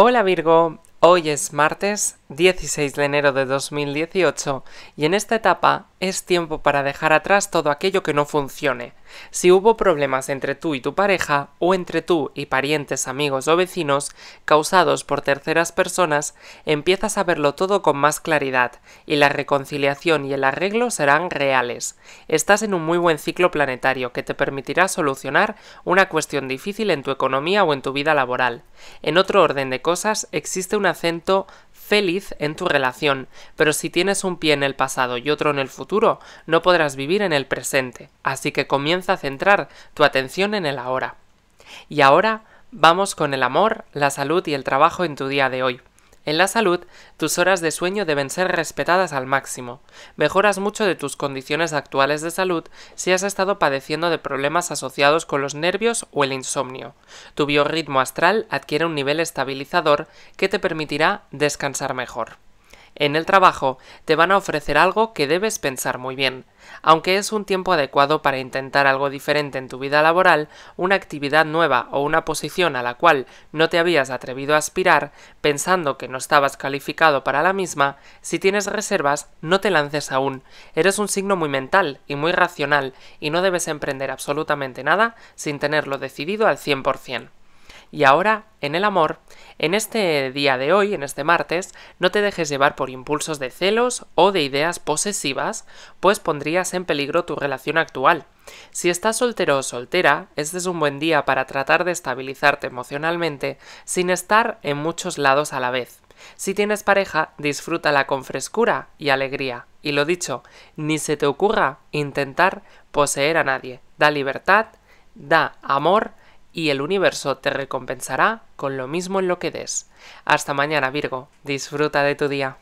Hola Virgo, hoy es martes 16 de enero de 2018 y en esta etapa es tiempo para dejar atrás todo aquello que no funcione, si hubo problemas entre tú y tu pareja o entre tú y parientes, amigos o vecinos causados por terceras personas, empiezas a verlo todo con más claridad y la reconciliación y el arreglo serán reales. Estás en un muy buen ciclo planetario que te permitirá solucionar una cuestión difícil en tu economía o en tu vida laboral. En otro orden de cosas existe un acento feliz en tu relación, pero si tienes un pie en el pasado y otro en el futuro, no podrás vivir en el presente, así que comienza a centrar tu atención en el ahora. Y ahora vamos con el amor, la salud y el trabajo en tu día de hoy. En la salud, tus horas de sueño deben ser respetadas al máximo. Mejoras mucho de tus condiciones actuales de salud si has estado padeciendo de problemas asociados con los nervios o el insomnio. Tu biorritmo astral adquiere un nivel estabilizador que te permitirá descansar mejor. En el trabajo te van a ofrecer algo que debes pensar muy bien. Aunque es un tiempo adecuado para intentar algo diferente en tu vida laboral, una actividad nueva o una posición a la cual no te habías atrevido a aspirar, pensando que no estabas calificado para la misma, si tienes reservas, no te lances aún. Eres un signo muy mental y muy racional, y no debes emprender absolutamente nada sin tenerlo decidido al 100%. Y ahora, en el amor, en este día de hoy, en este martes, no te dejes llevar por impulsos de celos o de ideas posesivas, pues pondrías en peligro tu relación actual. Si estás soltero o soltera, este es un buen día para tratar de estabilizarte emocionalmente sin estar en muchos lados a la vez. Si tienes pareja, disfrútala con frescura y alegría. Y lo dicho, ni se te ocurra intentar poseer a nadie. Da libertad, da amor, y el universo te recompensará con lo mismo en lo que des. Hasta mañana Virgo, disfruta de tu día.